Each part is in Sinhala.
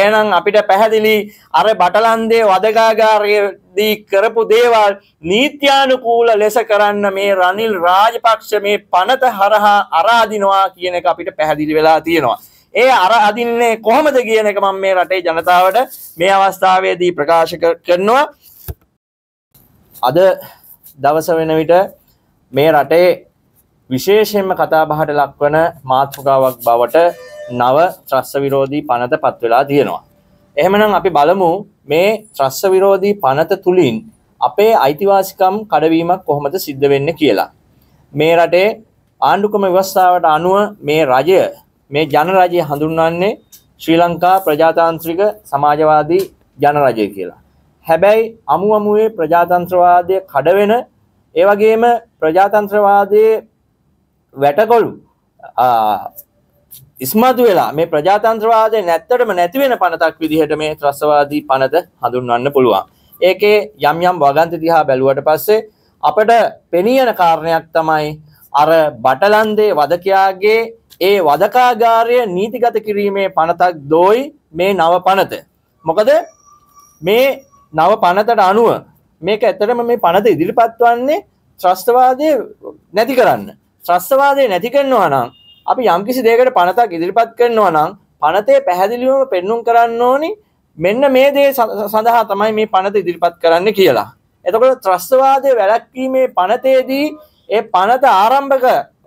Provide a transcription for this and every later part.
එහෙනම් අපිට පැහැදිලි අර බටලන්දේ වදගාගාරයේදී කරපු දේවල් නීත්‍යානුකූල ලෙස කරන්න මේ රනිල් රාජපක්ෂ මේ පනත හරහා අරාදිනවා කියන එක අපිට පැහැදිලි වෙලා තියෙනවා. ඒ අර අදින්නේ කොහොමද කියන එක මම මේ රටේ ජනතාවට මේ අවස්ථාවේදී ප්‍රකාශ කරනවා. අද දවස වෙන විට මේ රටේ විශේෂයෙන්ම කතාබහට ලක්වන මාතෘකාවක් බවට නව ත්‍රස්ස විරෝධී පනත පත්වෙලා තියෙනවා. එහෙමනම් අපි බලමු මේ ත්‍රස්ස විරෝධී පනත තුළින් අපේ අයිතිවාසිකම් කඩවීමක් කොහොමද සිද්ධ වෙන්න කියලා. මේ රටේ ආණ්ඩුකම ව්‍යවස්ථාවට අනුව මේ රජය මේ ජනරජය හඳුන්වන්නේ ශ්‍රී ලංකා ප්‍රජාතාන්ත්‍රික සමාජවාදී ජනරජය කියලා. හැබැයි අමු අමුවේ ප්‍රජාතන්ත්‍රවාදය කඩවෙන ඒ වගේම ප්‍රජාතන්ත්‍රවාදයේ වැටකොළු ඉස්මතු වෙලා මේ ප්‍රජාතන්ත්‍රවාදය නැත්තටම නැති වෙන පනතක් විදිහට මේ ත්‍රස්වාදී පනත හඳුන්වන්න පුළුවන්. ඒකේ යම් යම් වගන්ති දිහා බැලුවට පස්සේ අපට පෙනියන කාරණයක් තමයි අර බටලන්දේ වදකයාගේ ඒ වදකාගාරය නීතිගත කිරීමේ පනතක් දෝයි මේ නව පනත. මොකද මේ නව පනතට අනුව මේක ඇතරම මේ පනත ඉදිරිපත්වන්නේ ත්‍රස්තවාදය නැති කරන්න. ත්‍රස්තවාදය නැති කරනවා නම් අපි යම්කිසි දේකට පනතක් ඉදිරිපත් කරනවා නම් පනතේ පැහැදිලිවම පෙන්නුම් කරන්න ඕනි මෙන්න මේ දේ සඳහා තමයි මේ පනත ඉදිරිපත් කරන්න කියලා. එතකොට ත්‍රස්වාදය වැලැක්වීමේ පනතේදී ඒ පනත ආරම්භක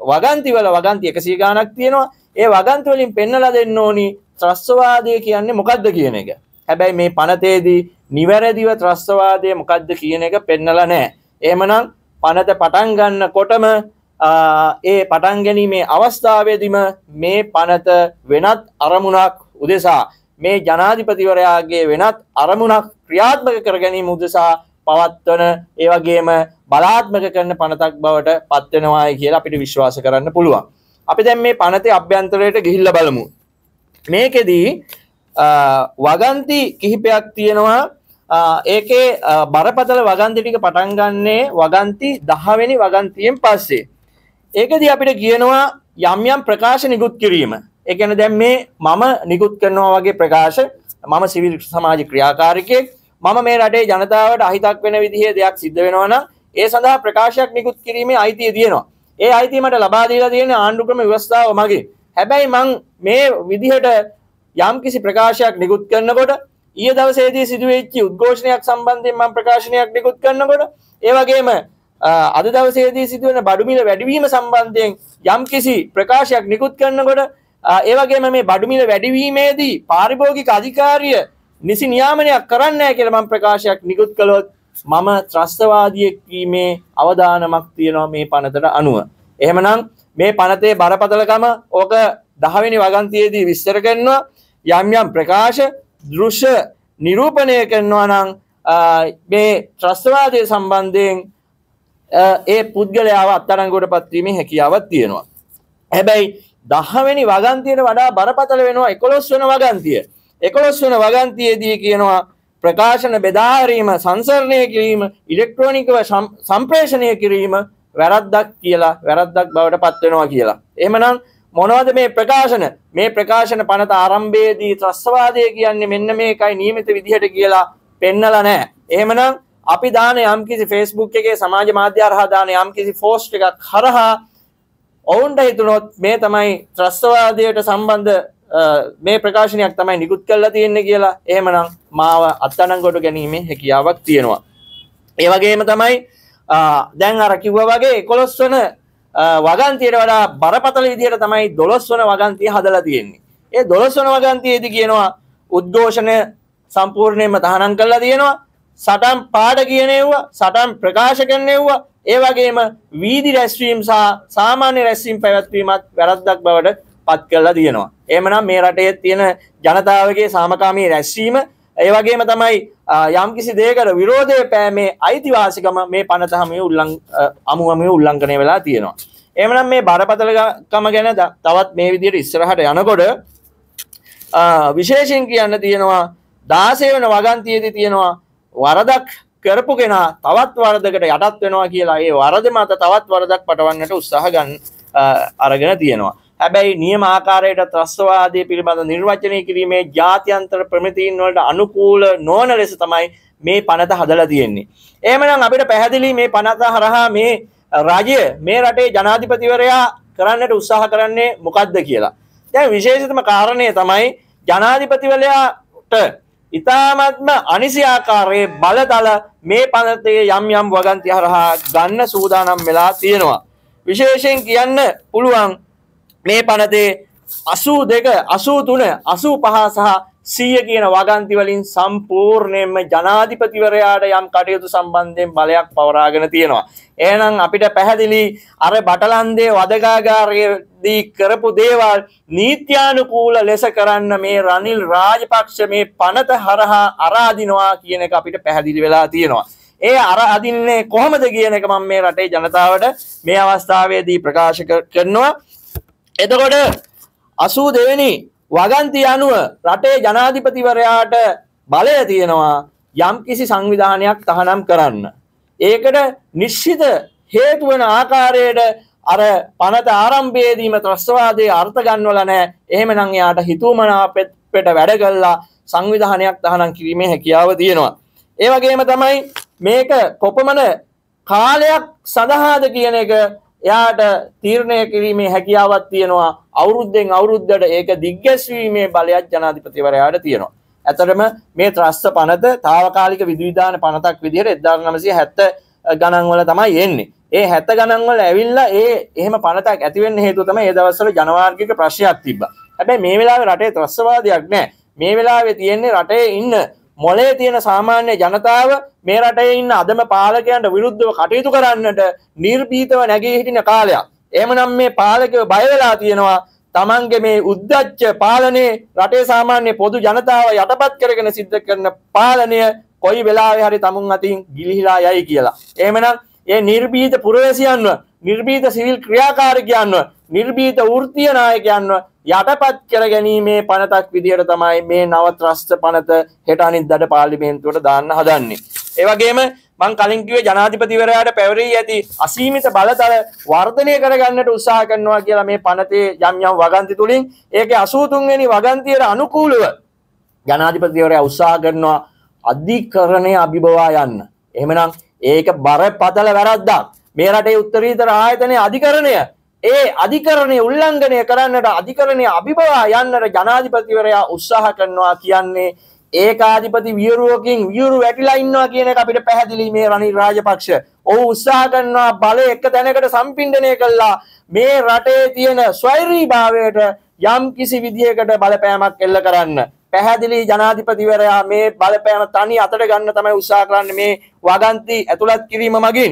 වගන්තිවල වගන්ති එකසී ගානක් තියෙනවා ඒ වගන්තවලින් පෙන්නලා දෙන්න ඕනි ත්‍රස්වාදය කියන්නේ මොකක්ද කියන එක. හැබැයි මේ පනතේදී නිවැරදිව ත්‍රස්වාදය මොකක්ද කියන එක පෙන්නලා නෑ. එහෙමනම් පනත පටන් ගන්න කොටම ඒ පටන් ගැනීමේ අවස්ථාවේදීම මේ පනත වෙනත් අරමුණක් උදෙසා මේ ජනාධිපතිවරයාගේ වෙනත් අරමුණක් ක්‍රියාත්මක කර ගැනීම උදෙසා පවත්වන ඒ වගේම බලාත්මක කරන පනතක් බවට පත්වෙනවායි කියලා අපිට විශ්වාස කරන්න පුළුවන්. අපි දැන් මේ පනතේ අභ්‍යන්තරයට ගිහිල්ලා බලමු. මේකෙදී වගන්ති කිහිපයක් තියෙනවා ඒකේ බරපතල වගන්ති ටික පටන් ගන්නේ වගන්ති 10 වෙනි වගන්තියෙන් පස්සේ. ඒකදී අපිට කියනවා යම් යම් ප්‍රකාශ නිකුත් කිරීම. ඒ කියන්නේ දැන් මේ මම නිකුත් කරනවා වගේ ප්‍රකාශ මම සිවිල් සමාජ ක්‍රියාකාරිකයෙක් මම මේ රටේ ජනතාවට අහිතක් වෙන විදිහේ දෙයක් සිද්ධ වෙනවා නම් ඒ සඳහා ප්‍රකාශයක් නිකුත් කිරීමේ අයිතිය තියෙනවා. ඒ අයිතිය මට ලබා දීලා තියෙන ආණ්ඩුක්‍රම ව්‍යවස්ථාව මගේ. හැබැයි මං මේ විදිහට යම්කිසි ප්‍රකාශයක් නිකුත් කරනකොට ඊයේ දවසේදී සිදුවෙච්ච උද්ඝෝෂණයක් සම්බන්ධයෙන් මම ප්‍රකාශනයක් නිකුත් කරනකොට ඒ වගේම අද දවසේදී සිදුවන බඩුමිල වැඩිවීම සම්බන්ධයෙන් යම් කිසි ප්‍රකාශයක් නිකුත් කරනකොට ඒවගේම මේ බඩුමිල වැඩිවීමේදී පාරිභෝගික අධිකාරිය නිසි නියාමනයක් කරන්න කියල මම ප්‍රකාශයක් නිකුත් කළොත් මම ත්‍රස්තවාදියෙක් වීමේ අවධානමක් තියෙනවා මේ පනතට අනුව. එහෙමනම් මේ පනතේ බරපතලකම ඕක දහවෙනි වගන්තියේදී විස්තර කරනවා යම් යම් ප්‍රකාශ දෘෂ්‍ය නිරූපණය කරනවා නම් මේ ත්‍රස්තවාදය සම්බන්ධයෙන් ඒ පුද්ගලයාව අත්තරංගුවට පත්වීමේ හැකියාවක් තියෙනවා. හැබැයි දහවැනි වගන්තියට වඩා බරපතල වෙනවා එකොළොස් වන වගන්තිය. එකොළොස් වන වගන්තියේදී කියනවා ප්‍රකාශන බෙදාරීම සංසරණය කිරීම ඉලෙක්ට්‍රෝනිකව සම්ප්‍රේෂණය කිරීම වැරද්දක් කියලා වැරද්දක් බවට පත්වෙනවා කියලා. එහමනම් මොනවද මේ ප්‍රකාශන මේ ප්‍රකාශන පනත ආරම්භයේදී ත්‍රස්වාදය කියන්නේ මෙන්න මේකයි නියමිත විදිහට කියලා පෙන්නලා නෑ. එහෙමනම් අපි දාන යම් කිසි ෆේස්බුක් එකේ සමාජ මාධ්‍ය හරහා දාන යම් කිසි ෆෝස්ට් එකක් හරහා ඔවුන්ට හිතුනොත් මේ තමයි ත්‍රස්තවාදයට සම්බන්ධ මේ ප්‍රකාශනයක් තමයි නිකුත් කරලා තියෙන්නේ කියලා එහෙමනම් මාව අත්අඩංගුවට ගැනීමේ හැකියාවක් තියෙනවා. ඒ වගේම තමයි දැන් අර කිව්වා වගේ 11 වන වගන්තියට වඩා බරපතල විදිහට තමයි 12 වන වගන්තිය හදලා තියෙන්නේ. ඒ 12 වන වගන්තියේදී කියනවා උද්ඝෝෂණ සම්පූර්ණයෙන්ම තහනම් කරලා තියෙනවා. සටන් පාඩ කියනෙව්වා සටන් ප්‍රකාශ කරනෙව්වා ඒ වගේම වීදි රැස්වීම් සහ සාමාන්‍ය රැස්වීම් පැවැත්වීමත් වැරද්දක් බවට පත් කරලා තියෙනවා. එමනම් මේ රටේ තියෙන ජනතාවගේ සාමකාමී රැස්වීම ඒ වගේම තමයි යම්කිසි දෙයකට විරෝධය පෑමේ අයිතිවාසිකම මේ පනතහමේ උල්ලං අමුමමේ උල්ලංඝනය වෙලා තියෙනවා. එමනම් මේ බරපතලකම ගැන තවත් මේ විදිහට ඉස්සරහට යනකොට විශේෂයෙන් කියන්න තියෙනවා 16 වෙනි වගන්තියේදී තියෙනවා වරදක් කරපු කෙනා තවත් වරදකට යටත් වෙනවා කියලා ඒ වරද මත තවත් වරදක් පටවන්නට උත්සාහ ගන්න අරගෙන තියෙනවා. හැබැයි නියම ආකාරයට ත්‍රස්වාදය පිළිබඳ නිර්වචනය කිරීමේ ජාත්‍යන්තර ප්‍රමිතීන් වලට අනුකූල නොවන ලෙස තමයි මේ පනත හදලා තියෙන්නේ. එහෙමනම් අපිට පැහැදිලි මේ පනත හරහා මේ රජය මේ රටේ ජනාධිපතිවරයා කරන්නට උත්සාහ කරන්නේ මොකක්ද කියලා. දැන් විශේෂිතම කාරණය තමයි ජනාධිපතිවරයාට ඉතාමත්ම අනිසියාකාරයේ බලතල මේ පනතේ යම් යම් වගන්ති හරහා ගන්න සූදානම් වෙලා තියෙනවා. විශේෂයෙන් කියන්න පුළුවන් මේ පනතේ අසූ දෙක අසූ තුන අසූ පහ සහ සීය කියන වගන්ති වලින් සම්පූර්ණයෙන්ම ජනාධිපතිවරයාට යම් කටයුතු සම්බන්ධයෙන් බලයක් පවරාගෙන තියෙනවා. එහෙනම් අපිට පැහැදිලි අර බටලන්දේ වදගාගාරයේදී කරපු දේවල් නීත්‍යානුකූල ලෙස කරන්න මේ රනිල් රාජපක්ෂ මේ පනත හරහා අරාදිනවා කියන එක අපිට පැහැදිලි වෙලා තියෙනවා. ඒ අර අදින්නේ කොහොමද කියන එක මම මේ රටේ ජනතාවට මේ අවස්ථාවේදී ප්‍රකාශ කරනවා. එතකොට 82 වෙනි වගන්ති අනුව රටේ ජනාධිපතිවරයාට බලය තියෙනවා යම්කිසි සංවිධානයක් තහනම් කරන්න. ඒකට නිශ්ෂිත හේතුවන ආකාරයට අර පනත ආරම්භයේදීම ත්‍රස්වාදය අර්ථගන්වල නෑ එහෙමනං එයාට හිතුමනාපෙත් පෙට වැඩ කල්ලා සංවිධානයක් තහනම් කිරීමේ හැකියාව තියෙනවා. ඒවගේම තමයි මේක කොපමන කාලයක් සඳහාද කියන එක එයාට තීරණය කිරීමේ හැකියාවක් තියෙනවා අවුරුද්දෙන් අවුරුද්දට ඒක දිග්ගැස්වීමේ බලයක් ජනාධිපතිවරයාට තියෙනවා. ඇතරම මේ ත්‍රස්ස පනත තාවකාලික විදවිධාන පනතක් විදිහට එදදාර නමසය හැත්ත ගණන්වල තමයි එන්නේ. ඒ හැත ගණන්වල ඇවිල්ලා ඒ එහෙම පනතක් ඇතිවෙන්න හේතු තම ඒ දවස්සල ජනවාර්ගික ප්‍රශ්යක් තිබ්බ. හැබැයි මේ වෙලාව රටේ ත්‍රස්වාදයක් නෑ මේ වෙලාවේ තියෙන්නේ රටේ ඉන්න මොලේ තියෙන සාමාන්‍ය ජනතාව මේ රටේ ඉන්න අදම පාලකයන්ට විරුද්ධව කටයුතු කරන්නට නිර්භීතව නැගී හිටින කාලයක්. එහෙමනම් මේ පාලකව බය වෙලා තියෙනවා තමන්ගේ මේ උද්දච්ච පාලනේ රටේ සාමාන්‍ය පොදු ජනතාව යටපත් කරගෙන සිද්ධ කරන පාලනය කොයි වෙලාවේ හරි තමුන් අතින් ගිලිහිලා යයි කියලා. එහෙමනම් ඒ නිර්බීත පුරවැසියන්ව නිර්බීත සිවිල් ක්‍රියාකාරකයන්ව නිර්බීත වෘත්තීය නායකයන්ව යටපත් කර ගැනීමේ පනතක් විදියට තමයි මේ නව ත්‍රස්ත පනත හෙට අනිද්දාට පාර්ලිමේන්තුවට දාන්න හදන්නේ. ඒ වගේම මං කලින් කිව්වේ ජනාධිපතිවරයාට පැවරී ඇති අසීමිත බලතල වර්ධනය කරගන්නට උත්සාහ කරනවා කියලා මේ පනතේ යම් යම් වගන්ති තුලින් ඒකේ 83 වෙනි වගන්තියට අනුකූලව ජනාධිපතිවරයා උත්සාහ කරනවා අධිකරණය අභිබවා යන්න. එහෙමනම් ඒක බරපතල වැරද්දක්. මේ රටේ උත්තරීතර ආයතනයේ අධිකරණය ඒ අධිකරණය උල්ලංඝනය කරන්නට අධිකරණය අභිබවා යන්නට ජනාධිපතිවරයා උත්සාහ කරනවා කියන්නේ ඒකාධිපති වියරුවකින් වියරු වැටිලා ඉන්නවා කියන එක අපිට පැහැදිලි මේ රනිල් රාජපක්ෂ. ඔහු උත්සාහ කරනවා බලය එක තැනකට සම්පින්ඩණය කළා මේ රටේ තියෙන ස්වෛරීභාවයට යම් කිසි විදිහකට බලපෑමක් එල්ල කරන්න. පැහැදිලි ජනාධිපතිවරයා මේ බලපෑම තනි අතට ගන්න තමයි උත්සාහ කරන්නේ මේ වගන්ති ඇතුළත් කිරීම මගින්.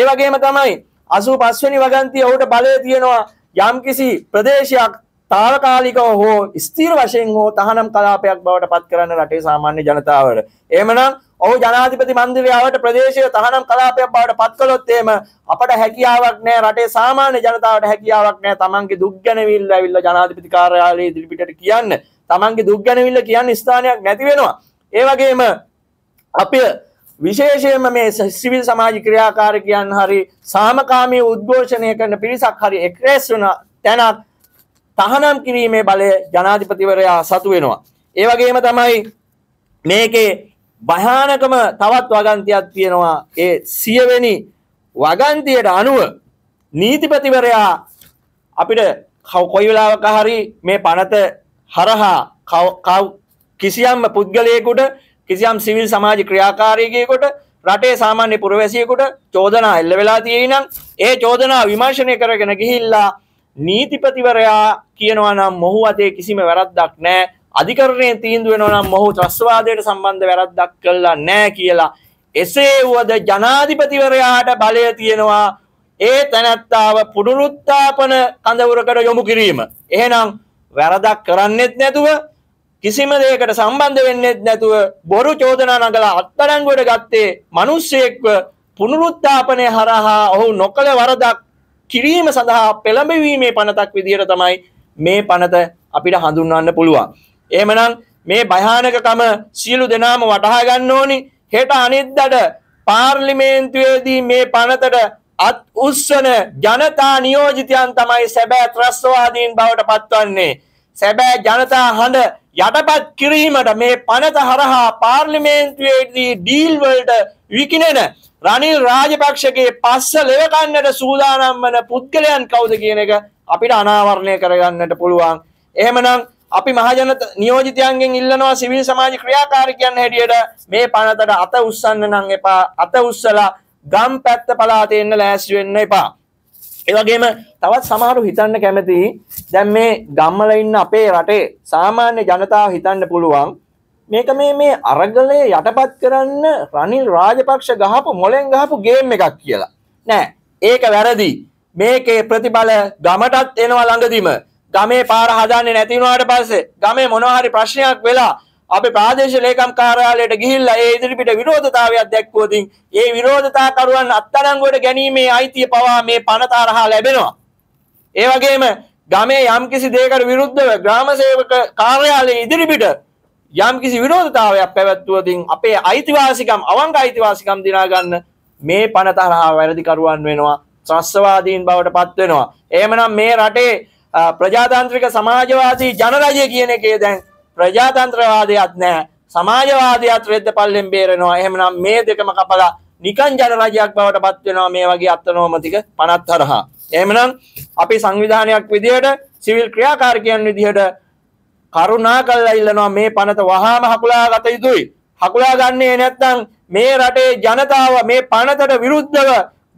ඒ වගේම තමයි 85 වෙනි වගන්තිය ඔහුට බලය තියෙනවා යම්කිසි ප්‍රදේශයක් තාවකාලිකව හෝ ස්ථීර වශයෙන් හෝ තහනම් කලාපයක් බවට පත් කරන්න රටේ සාමාන්‍ය ජනතාවට. එහෙමනම් ඔහු ජනාධිපති මන්දිරයවට ප්‍රදේශීය තහනම් කලාපයක් බවට පත් කළොත් එහෙම අපට හැකියාවක් නැහැ රටේ සාමාන්‍ය ජනතාවට හැකියාවක් නැහැ තමන්ගේ දුක් ගැනවිල්ල ඇවිල්ලා ජනාධිපති කාර්යාලයේ ඉදිරිපිටට කියන්න. තමන්ගේ දුක් ගැනවිල්ල කියන්න ස්ථානයක් නැති වෙනවා ඒ වගේම අපි විශේෂයෙන්ම මේ සිවිල් සමාජ ක්‍රියාකාරකයන් හරි සාමකාමී උද්ඝෝෂණය කරන පිරිසක් හරි එක්රැස් වන තැනක් තහනම් කිරීමේ බලය ජනාධිපතිවරයා සතු වෙනවා. ඒ වගේම තමයි මේකේ භයානකම තවත් වගන්තියක් තියෙනවා. ඒ සියවෙනි වගන්තියට අනුව නීතිපතිවරයා අපිට කොයි වෙලාවක හරි මේ පනත හරහා කිසියම් පුද්ගලයෙකුට කිසියම් සිවිල් සමාජ ක්‍රියාකාරයකයකොට රටේ සාමාන්‍ය පුරවැසියෙකුට චෝදනා එල්ල වෙලා තියෙනම් ඒ චෝදනා විමර්ශනය කරගෙන ගිහිල්ලා නීතිපතිවරයා කියනවා නම් මොහු අතේ කිසිම වැරද්දක් නැහැ අධිකරණය තීන්දුව වෙනවා නම් මොහු ත්‍රස්වාදයට සම්බන්ධ වැරද්දක් කළා නැහැ කියලා එසේ වුවද ජනාධිපතිවරයාට බලය තියෙනවා ඒ තැනැත්තාව පුනරුත්ථාපන කඳවුරකට යොමු කිරීම. එහෙනම් වැරදක් කරන්නෙත් නැතුව කිසිම දෙයකට සම්බන්ධ වෙන්නෙත් නැතුව බොරු චෝදනා නගලා අත්අඩංගුවට ගත්තේ මිනිස්සෙක්ව පුනරුත්ථාපනය හරහා ඔහු නොකළ වරදක් කිරීම සඳහා පෙළඹවීමේ පනතක් විදිහට තමයි මේ පනත අපිට හඳුන්වන්න පුළුවන්. එහෙමනම් මේ භයානකකම සියලු දෙනාම වටහා ගන්න ඕනි. හෙට අනිද්දාට පාර්ලිමේන්තුවේදී මේ පනතට අත් උස්සන ජනතා නියෝජිතයන් තමයි සැබෑ ත්‍රස්වාදීන් බවට පත්වන්නේ. සැබෑ ජනතා හඬ යටපත් කිරීමට මේ පනත හරහා පාර්ලිමේන්තුවේදී ඩීල් වලට විකිණෙන රනිල් රාජපක්ෂගේ පස්ස ලෙවකන්නට සූදානම් වන පුද්ගලයන් කවුද කියන එක අපිට අනාවරණය කරගන්නට පුළුවන්. එහෙමනම් අපි මහජනත නියෝජිතයන්ගෙන් ඉල්ලනවා සිවිල් සමාජ ක්‍රියාකාරිකයන් හැටියට මේ පනතට අත උස්සන්න නම් එපා. අත උස්සලා ගම් පැත්ත පලාතේ එන්න ලෑස්ති වෙන්න එපා. ඒ වගේම තවත් සමහරු හිතන්න කැමති දැන් මේ ගම්වල ඉන්න අපේ රටේ සාමාන්‍ය ජනතාව හිතන්න පුළුවන් මේක මේ මේ අරගලය යටපත් කරන්න රනිල් රාජපක්ෂ ගහපු මොලෙන් ගහපු ගේම් එකක් කියලා. නෑ ඒක වැරදි. මේකේ ප්‍රතිඵල ගමටත් එනවා ළඟදිම. ගමේ පාර හදන්නේ නැති වුණාට පස්සේ ගමේ මොනවා හරි ප්‍රශ්නයක් වෙලා අපේ ප්‍රාදේශ ලේකම් කාර්යාලයට ගිහිල්ලා ඒ ඉදිරිපිට විරෝධතාවයක් දැක්වුවොතින් ඒ විරෝධතාකරුවන් අත්අඩංගුවට ගැනීමේ අයිතිය පවා මේ පනතරහා ලැබෙනවා. ඒ වගේම ගමේ යම්කිසි දෙයකට විරුද්ධව ග්‍රාම සේවක කාර්යාලයේ ඉදිරිපිට යම්කිසි විරෝධතාවයක් පැවැත්වුවොතින් අපේ අයිතිවාසිකම් අවංක අයිතිවාසිකම් දිනා ගන්න මේ පනතරහා වැරදිකරුවන් වෙනවා ත්‍රස්වාදීන් බවට පත් වෙනවා. එහෙමනම් මේ රටේ ප්‍රජාතාන්ත්‍රික සමාජවාදී ජනරජය කියන එකේ දැන් ප්‍රජාතන්ත්‍රවාදයක් නැහැ. සමාජවාදයක් රෙද්ද පල්ලෙන් බේරෙනවා. එහෙමනම් මේ දෙකම කපලා නිකන් ජන රජයක් බවට පත් වෙනවා මේ වගේ අත්නෝමතික 50 හරහා. එහෙමනම් අපි සංවිධානයක් විදියට සිවිල් ක්‍රියාකාරකයන් විදියට කරුණා කළා ඉල්ලනවා මේ පනත වහාම හකුලා ගත යුතුයි. හකුලා ගන්නේ නැත්නම් මේ රටේ ජනතාව මේ පනතට විරුද්ධව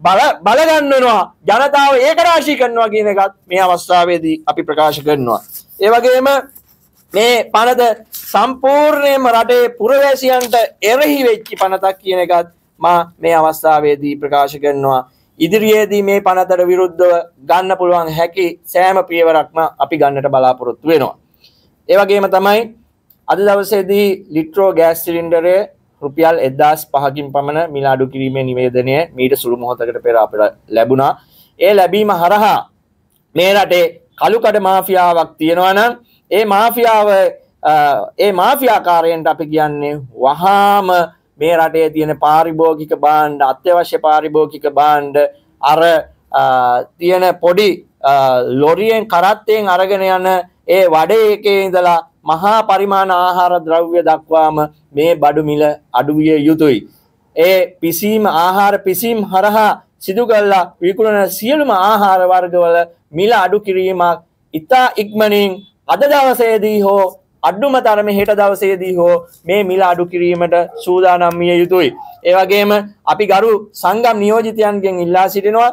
බල බලගන්නනවා ජනතාව ඒකරාශී කරනවා කියන එකත් මේ අවස්ථාවේදී අපි ප්‍රකාශ කරනවා. ඒ වගේම මේ පනත සම්පූර්ණයෙන්ම රටේ පුරවැසියන්ට එරෙහි වෙච්චි පනතක් කියන එකත් මා මේ අවස්ථාවේදී ප්‍රකාශ කරනවා. ඉදිරියේදී මේ පනතට විරුද්ධව ගන්න පුළුවන් හැකි සෑම පියවරක්ම අපි ගන්නට බලාපොරොත්තු වෙනවා. ඒ වගේම තමයි අද දවසේදී ලිට්‍රෝ ගෑස් සිලින්ඩරය රුපියල් 1005කින් පමණ මිල අඩු කිරීමේ නිවේදනය මීට සුළු මොහොතකට පෙර අපිට ලැබුණා. ඒ ලැබීම හරහා මේ රටේ කලුකඩ මාෆියාවක් තියෙනවා නම් ඒ මාෆියාව ඒ මාෆියාකාරයෙන්ට අපි කියන්නේ වහාම මේ රටේ තියෙන පාරිභෝගික බාණ්ඩ අත්‍යවශ්‍ය පාරිභෝගික බාණ්ඩ අර තියෙන පොඩි ලොරියෙන් කරත්තයෙන් අරගෙන යන ඒ වඩේ එකේ ඉඳලා මහා පරිමාණ ආහාර ද්‍රව්‍ය දක්වාම මේ බඩු මිල අඩුවිය යුතුයි. ඒ පිසීම ආහාර පිසීම් හරහා සිදු කල්ලා විකුණන සියලුම ආහාර වර්ගවල මිල අඩු කිරීමක් ඉතා ඉක්මනින් අද දවසේදී හෝ අඩුම තරම හෙට දවසේදී හෝ මේ මිල අඩු කිරීමට සූදානම් විය යුතුයි. ඒ වගේම අපි ගරු සංගම් නියෝජිතයන්ගෙන් ඉල්ලා සිටිනවා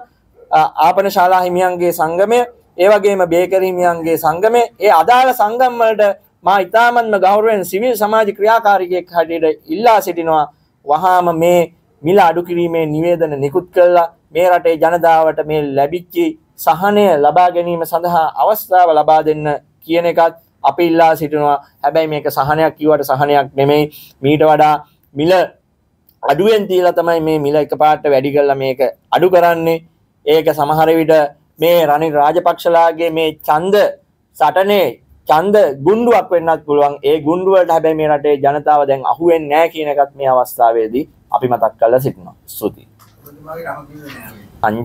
ආපන ශාලා හිමියන්ගේ සංගමය, ඒ වගේම බේකරි හිමියන්ගේ සංගමය, ඒ අදාළ සංගම් වලට මා ඉතාමත්ම ගෞරවයෙන් සිවිල් සමාජ ක්‍රියාකාරිකයෙක් හැටියට ඉල්ලා සිටිනවා. වහාම මේ මිල අඩු කිරීමේ නිවේදන නිකුත් කළා මේ රටේ ජනතාවට මේ ලැබිච්ච සහනය ලබා ගැනීම සඳහා අවස්ථාව ලබා දෙන්න කියන එකත් අපි ඉල්ලා සිටිනවා හැබැයි මේක සහනයක් කිව්වට සහනයක් නෙමෙයි මීට වඩා මිල අඩුවෙන් තියලා තමයි මේ මිල එකපාරට වැඩි කරලා මේක අඩු කරන්නේ ඒක සමහර විට මේ රනිල් රාජපක්ෂලාගේ මේ ඡන්ද සටනේ ඡන්ද ගුණ්ඩුවක් වෙන්නත් පුළුවන් ඒ ගුණ්ඩුවට හැබැයි මේ රටේ ජනතාව දැන් අහුවෙන්නේ නැහැ කියන එකත් මේ අවස්ථාවේදී අපි මතක් කරලා සිටිනවා ස්තුතියි